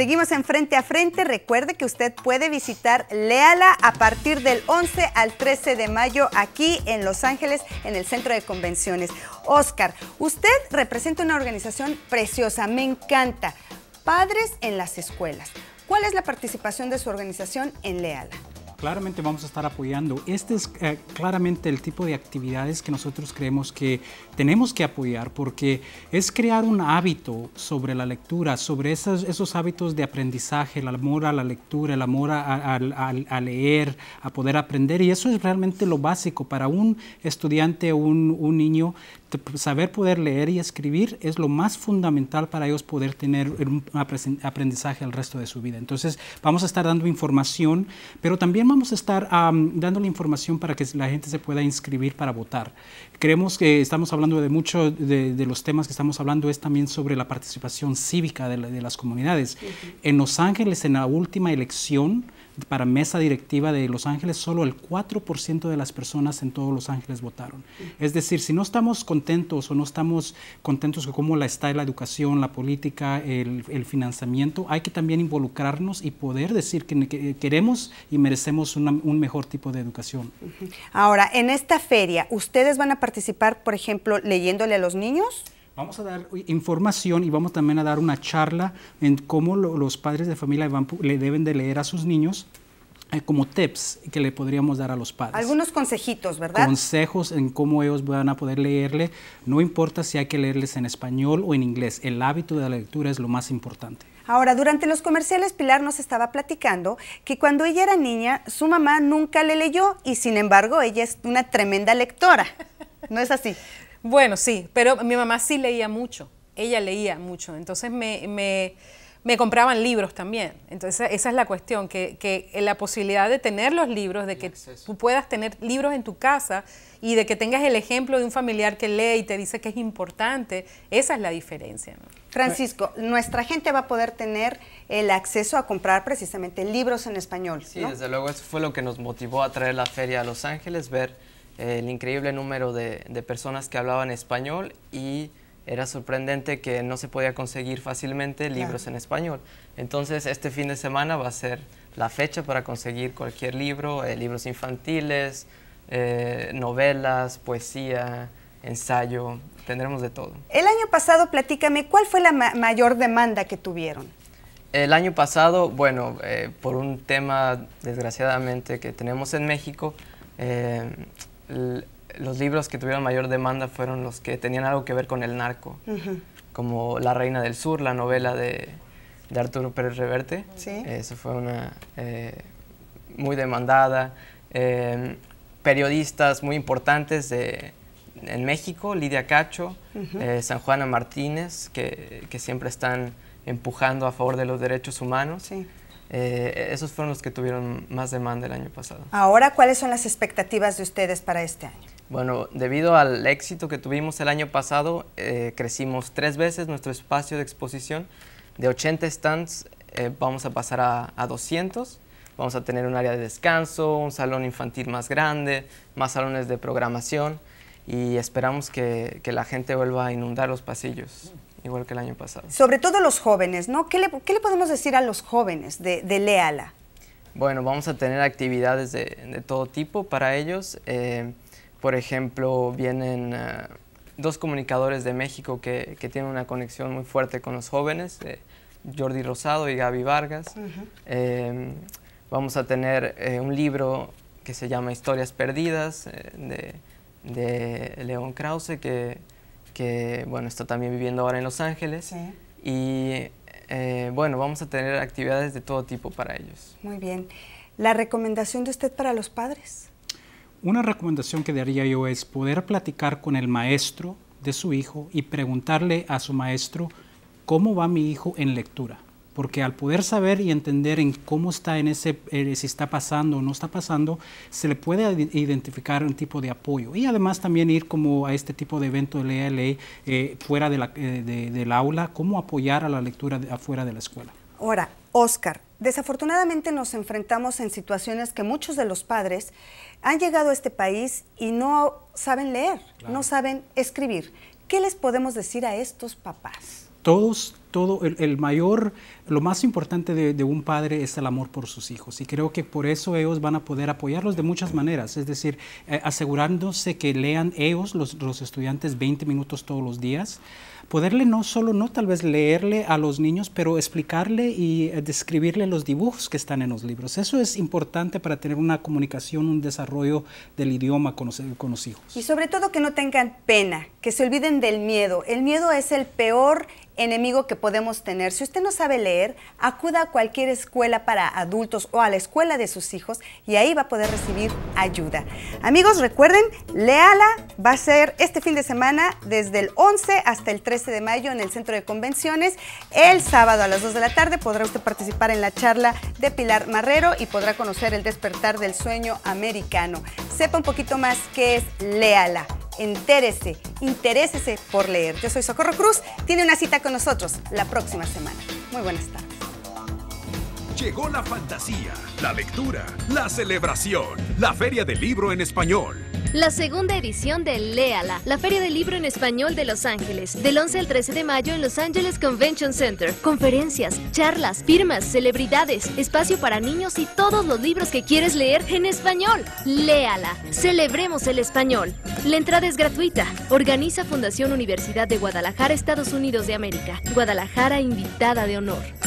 Seguimos en Frente a Frente. Recuerde que usted puede visitar Leala a partir del 11 al 13 de mayo aquí en Los Ángeles, en el Centro de Convenciones. Oscar, usted representa una organización preciosa, me encanta. Padres en las escuelas. ¿Cuál es la participación de su organización en Leala? claramente vamos a estar apoyando. Este es eh, claramente el tipo de actividades que nosotros creemos que tenemos que apoyar porque es crear un hábito sobre la lectura, sobre esos, hábitos de aprendizaje, el amor a la lectura, el amor a, leer, a poder aprender. Y eso es realmente lo básico para un estudiante, o un niño saber poder leer y escribir es lo más fundamental para ellos poder tener un aprendizaje al resto de su vida. Entonces, vamos a estar dando información, pero también vamos a estar dando la información para que la gente se pueda inscribir para votar. Creemos que estamos hablando de muchos de, los temas que estamos hablando es también sobre la participación cívica de, las comunidades. En Los Ángeles, en la última elección, para mesa directiva de Los Ángeles, solo el 4% de las personas en todos Los Ángeles votaron. Es decir, si no estamos contentos o no estamos contentos con cómo la está la educación, la política, el, financiamiento, hay que también involucrarnos y poder decir que, eh, queremos y merecemos un mejor tipo de educación. Ahora, en esta feria, ¿ustedes van a participar, por ejemplo, leyéndole a los niños? Vamos a dar información y vamos también a dar una charla en cómo los padres de familia le deben de leer a sus niños eh, como tips que le podríamos dar a los padres. Algunos consejitos, ¿verdad? Consejos en cómo ellos van a poder leerle. No importa si hay que leerles en español o en inglés. El hábito de la lectura es lo más importante. Ahora, durante los comerciales, Pilar nos estaba platicando que cuando ella era niña, su mamá nunca le leyó y sin embargo ella es una tremenda lectora. ¿No es así? Bueno, sí, pero mi mamá sí leía mucho, ella leía mucho, entonces me, compraban libros también. Entonces esa es la cuestión, que, la posibilidad de tener los libros, de que tú puedas tener libros en tu casa y de que tengas el ejemplo de un familiar que lee y te dice que es importante, esa es la diferencia. Francisco, nuestra gente va a poder tener el acceso a comprar precisamente libros en español. Sí, desde luego eso fue lo que nos motivó a traer la feria a Los Ángeles, ver el increíble número de, personas que hablaban español y era sorprendente que no se podía conseguir fácilmente libros en español. Entonces, este fin de semana va a ser la fecha para conseguir cualquier libro, eh, libros infantiles, eh, novelas, poesía, ensayo, tendremos de todo. El año pasado, platícame, ¿cuál fue la mayor demanda que tuvieron? El año pasado, bueno, eh, por un tema desgraciadamente que tenemos en México, los libros que tuvieron mayor demanda fueron los que tenían algo que ver con el narco, como La Reina del Sur, la novela de, Arturo Pérez Reverte. Eso fue una eh, muy demandada. Em, periodistas muy importantes de, en México, Lidia Cacho, eh, San Juana Martínez, que, que, siempre están empujando a favor de los derechos humanos. Eh, esos fueron los que tuvieron más demanda el año pasado. Ahora, ¿cuáles son las expectativas de ustedes para este año? Bueno, debido al éxito que tuvimos el año pasado, eh, crecimos tres veces nuestro espacio de exposición. De 80 stands eh, vamos a pasar a, 200 vamos a tener un área de descanso, un salón infantil más grande, más salones de programación y esperamos que la gente vuelva a inundar los pasillos igual que el año pasado. Sobre todo los jóvenes, ¿no? ¿Qué le, podemos decir a los jóvenes de, Leala? Bueno, vamos a tener actividades de, todo tipo para ellos. Eh, por ejemplo, vienen eh, dos comunicadores de México que, tienen una conexión muy fuerte con los jóvenes, eh, Jordi Rosado y Gaby Vargas. vamos a tener un libro que se llama Historias Perdidas de León Krause, que que bueno, está también viviendo ahora en Los Ángeles. Y eh, bueno, vamos a tener actividades de todo tipo para ellos. Muy bien. ¿La recomendación de usted para los padres? Una recomendación que daría yo es poder platicar con el maestro de su hijo y preguntarle a su maestro cómo va mi hijo en lectura porque al poder saber y entender en cómo está en ese, eh, si está pasando o no está pasando, se le puede identificar un tipo de apoyo. Y además también ir como a este tipo de evento de leer, eh, fuera eh, del aula, cómo apoyar a la lectura afuera de la escuela. Ahora, Oscar, desafortunadamente nos enfrentamos en situaciones que muchos de los padres han llegado a este país y no saben leer, no saben escribir. ¿Qué les podemos decir a estos papás? Todos todo, el, mayor, lo más importante de, un padre es el amor por sus hijos. Y creo que por eso ellos van a poder apoyarlos de muchas maneras. Es decir, eh, asegurándose que lean ellos, los, los estudiantes, 20 minutos todos los días poderle no solo, no tal vez leerle a los niños, pero explicarle y eh, describirle los dibujos que están en los libros. Eso es importante para tener una comunicación, un desarrollo del idioma con con los hijos. Y sobre todo que no tengan pena, que se olviden del miedo. El miedo es el peor enemigo que podemos tener. Si usted no sabe leer, acuda a cualquier escuela para adultos o a la escuela de sus hijos y ahí va a poder recibir ayuda. Amigos, recuerden, Leala va a ser este fin de semana desde el 11 hasta el 13 de mayo en el Centro de Convenciones. El sábado a las 2 de la tarde podrá usted participar en la charla de Pilar Marrero y podrá conocer el despertar del sueño americano. Sepa un poquito más qué es Leala entérese, interésese por leer. Yo soy Socorro Cruz, tiene una cita con nosotros la próxima semana. Muy buenas tardes. Llegó la fantasía, la lectura, la celebración, la Feria del Libro en Español la segunda edición de Léala, la Feria del Libro en Español de Los Ángeles, del 11 al 13 de mayo en Los Ángeles Convention Center. Conferencias, charlas, firmas, celebridades, espacio para niños y todos los libros que quieres leer en español. Léala, celebremos el español. La entrada es gratuita. Organiza Fundación Universidad de Guadalajara, Estados Unidos de América. Guadalajara invitada de honor.